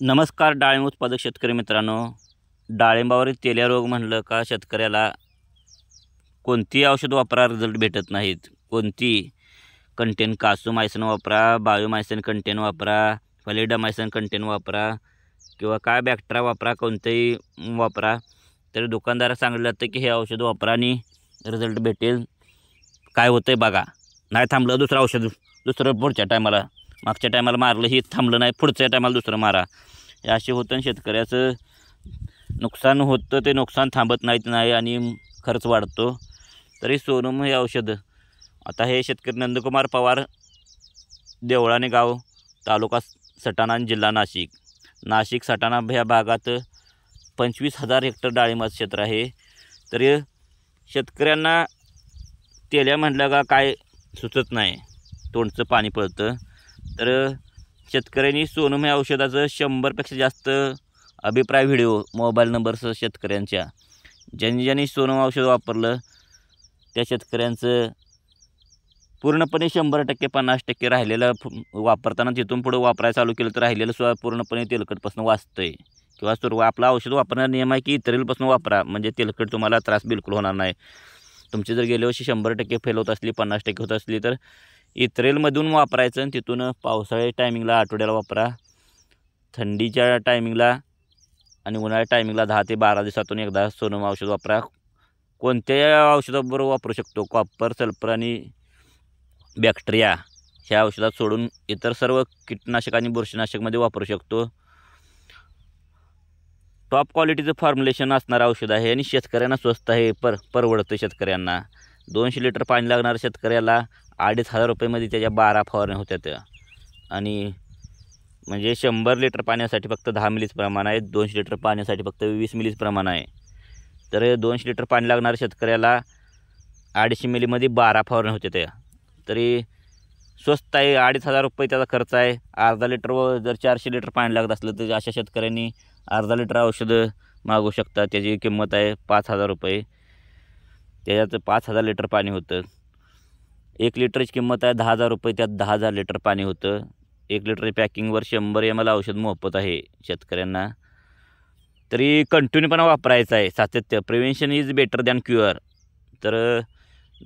नमस्कार डाळिंब उत्पादक शेतकरी मित्रांनो डाळिंबावरील तेल्या रोग म्हणलं का शेतकऱ्याला कोणती औषध वापरा रिझल्ट भेटत नाहीत कोणती कंटेन कासू मायसन वापरा बायोमायसन कंटेन वापरा मायसन कंटेन वापरा किंवा काय बॅक्टरा वापरा कोणतंही वापरा तर दुकानदारा सांगितलं जातं की हे औषध वापरा आणि रिझल्ट भेटेल काय होतं आहे बघा नाही थांबलं दुसरं औषध दुसरं पुढच्या टायमाला मागच्या टायमाला मारलं हे थांबलं नाही पुढच्या टायमाला दुसरं मारा हे असे होतं आणि शेतकऱ्याचं नुकसान होतं ते नुकसान थांबत नाहीत नाही आणि खर्च वाढतो तरी सोनम हे औषध आता हे शेतकरी नंदकुमार पवार देवळाने गाव तालुका सटाणा आणि जिल्हा नाशिक नाशिक सटाणा ह्या भागात पंचवीस हजार हेक्टर डाळिंबाचं क्षेत्र आहे तरी शेतकऱ्यांना तेल्या म्हटलं का काय सुचत नाही तोंडचं पाणी पळतं तर शेतकऱ्यांनी सोनम या औषधाचं शंभरपेक्षा जास्त अभिप्राय व्हिडिओ मोबाईल नंबरसह शेतकऱ्यांच्या ज्यांनी ज्यांनी सोनम औषध वापरलं त्या शेतकऱ्यांचं पूर्णपणे शंभर टक्के पन्नास टक्के राहिलेलं वापरताना तिथून पुढं वापरायला चालू केलं तर राहिलेलं सुद्धा पूर्णपणे तेलकटपासून वाचतं आहे किंवा सुरू आपला औषध वापरणार नियम आहे की इतरेलपासून वापरा म्हणजे तेलकट तुम्हाला त्रास बिलकुल होणार नाही तुमची जर गेल्या वर्षी शंभर टक्के फेल होत असली पन्नास टक्के होत असली तर इत्रेलमधून वापरायचं आणि तिथून पावसाळ्या टायमिंगला आठवड्याला वापरा थंडीच्या टायमिंगला आणि उन्हाळ्या टायमिंगला दहा ते बारा दिवसातून एकदा सोनम औषध वापरा कोणत्या औषधाबरोबर वापरू शकतो कॉपर सल्फर आणि बॅक्टेरिया ह्या औषधात सोडून इतर सर्व कीटनाशक आणि बुरशीनाशकमध्ये वापरू शकतो टॉप क्वालिटीचं फॉर्म्युलेशन असणारं औषध आहे आणि शेतकऱ्यांना स्वस्त आहे पर परवडतं शेतकऱ्यांना दोनशे लिटर पाणी लागणाऱ्या शेतकऱ्याला अडीच हजार रुपयेमध्ये त्याच्या बारा फवारण्या होत्यात आणि म्हणजे शंभर लिटर पाण्यासाठी फक्त दहा मिलीच प्रमाण आहे दोनशे लिटर पाण्यासाठी फक्त वीस मिलीच प्रमाण आहे तर दोनशे लिटर पाणी लागणाऱ्या शेतकऱ्याला अडीचशे मिलीमध्ये बारा फवारण्या होत्या त्या तरी स्वस्त आहे अडीच हजार रुपये त्याचा खर्च आहे अर्धा लिटर व जर चारशे लिटर पाणी लागत असलं तर अशा शेतकऱ्यांनी अर्धा लिटर औषधं मागू शकतात त्याची किंमत आहे पाच हजार रुपये त्याच्यात पाच हजार लिटर पाणी होतं एक लिटरची किंमत आहे दहा हजार रुपये त्यात दहा हजार लिटर पाणी होतं एक लिटर पॅकिंगवर शंभर एम एल औषध मोफत आहे शेतकऱ्यांना तरी कंटिन्यूपणा वापरायचं आहे सातत्य prevention is better than cure तर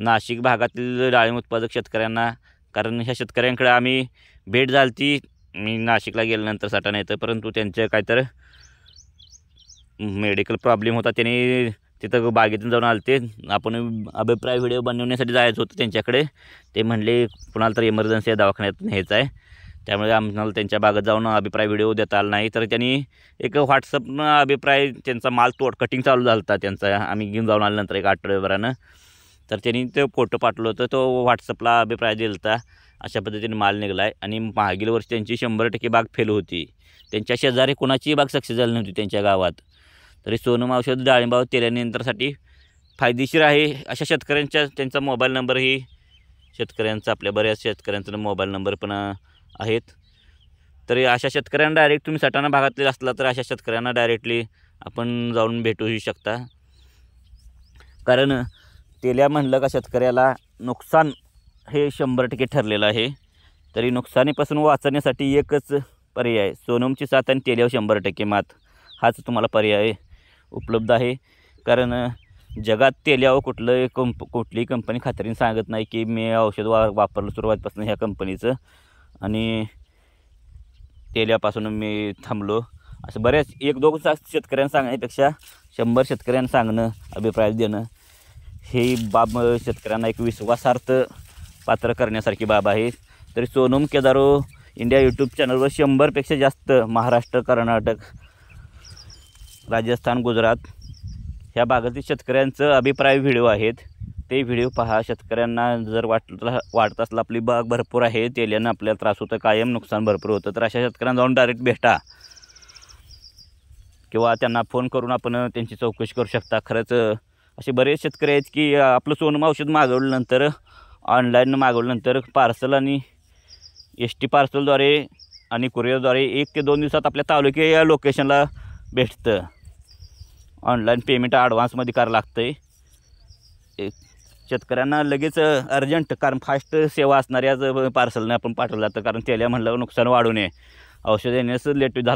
नाशिक भागातील डाळिंब उत्पादक शेतकऱ्यांना कारण ह्या शेतकऱ्यांकडे आम्ही भेट झाली मी नाशिकला गेल्यानंतर साठा नाही येतं परंतु त्यांच्या काहीतर मेडिकल प्रॉब्लेम होता त्यांनी तिथं बागेतून जाऊन आले ते आपण अभिप्राय व्हिडिओ बनवण्यासाठी जायचं होतं त्यांच्याकडे ते म्हणले कुणाला तर इमर्जन्सी दवाखान्यात न्यायचं आहे त्यामुळे आम्हाला त्यांच्या भागात जाऊन अभिप्राय व्हिडिओ देता आला नाही तर त्यांनी एक व्हॉट्सअपनं अभिप्राय त्यांचा माल तोड कटिंग चालू झाला होता त्यांचा आम्ही घेऊन जाऊन आल्यानंतर एक आठवड्याभरानं तर त्यांनी ते फोटो पाठवलं होतं तो व्हॉट्सअपला अभिप्राय दिला होता अशा पद्धतीने माल निघाला आहे आणि मागील वर्षी त्यांची शंभर टक्के बाग फेल होती त्यांच्या शेजारी कोणाचीही बाग सक्सेस झाली नव्हती त्यांच्या गावात तरी सोनम औषध डाळिंबाव तेल्या नियंत्रणासाठी फायदेशीर आहे अशा शेतकऱ्यांच्या त्यांचा मोबाईल नंबरही शेतकऱ्यांचा आपल्या बऱ्याच शेतकऱ्यांचा मोबाईल नंबर पण आहेत तरी अशा शेतकऱ्यांना डायरेक्ट तुम्ही सटाणा भागातले असला तर अशा शेतकऱ्यांना डायरेक्टली आपण जाऊन भेटूही शकता कारण तेल्या म्हणलं का शेतकऱ्याला नुकसान हे शंभर टक्के ठरलेलं आहे तरी नुकसानीपासून वाचण्यासाठी एकच पर्याय सोनमची साथ आणि तेल्यावर शंभर टक्के मात हाच तुम्हाला पर्याय आहे उपलब्ध आहे कारण जगात तेल्यावर कुठलं कंप कुठलीही कंपनी खात्रीने सांगत नाही की मी औषध वा वापरलं सुरुवातीपासून ह्या कंपनीचं आणि तेल्यापासून मी थांबलो असं बऱ्याच एक दोघ शेतकऱ्यांना सांगण्यापेक्षा शंभर शेतकऱ्यांना सांगणं अभिप्राय देणं हे बाब शेतकऱ्यांना एक विश्वासार्थ पात्र करण्यासारखी बाब आहे तरी सोनम केदारो इंडिया यूट्यूब चॅनलवर शंभरपेक्षा जास्त महाराष्ट्र कर्नाटक राजस्थान गुजरात ह्या भागातील शेतकऱ्यांचं अभिप्राय व्हिडिओ आहेत ते व्हिडिओ पहा शेतकऱ्यांना जर वाटलं वाटत असलं आपली बाग भरपूर आहे तेल्यानं आपल्याला त्रास होतं कायम नुकसान भरपूर होतं तर अशा शेतकऱ्यांना जाऊन डायरेक्ट भेटा किंवा त्यांना फोन करून आपण त्यांची चौकशी करू शकता खरंच असे बरेच शेतकरी आहेत की आपलं सोनम औषध मागवल्यानंतर ऑनलाईन मागवल्यानंतर पार्सल आणि एस टी पार्सलद्वारे आणि कुरिअरद्वारे एक ते दोन दिवसात आपल्या तालुक्या या लोकेशनला भेटतं ऑनलाईन पेमेंट ॲडव्हान्समध्ये करावं लागतं आहे शेतकऱ्यांना लगेच अर्जंट कारण फास्ट सेवा असणाऱ्याच पार्सलने आपण पाठवलं जातं कारण त्याला म्हणलं नुकसान वाढू नये औषध येण्यास लेट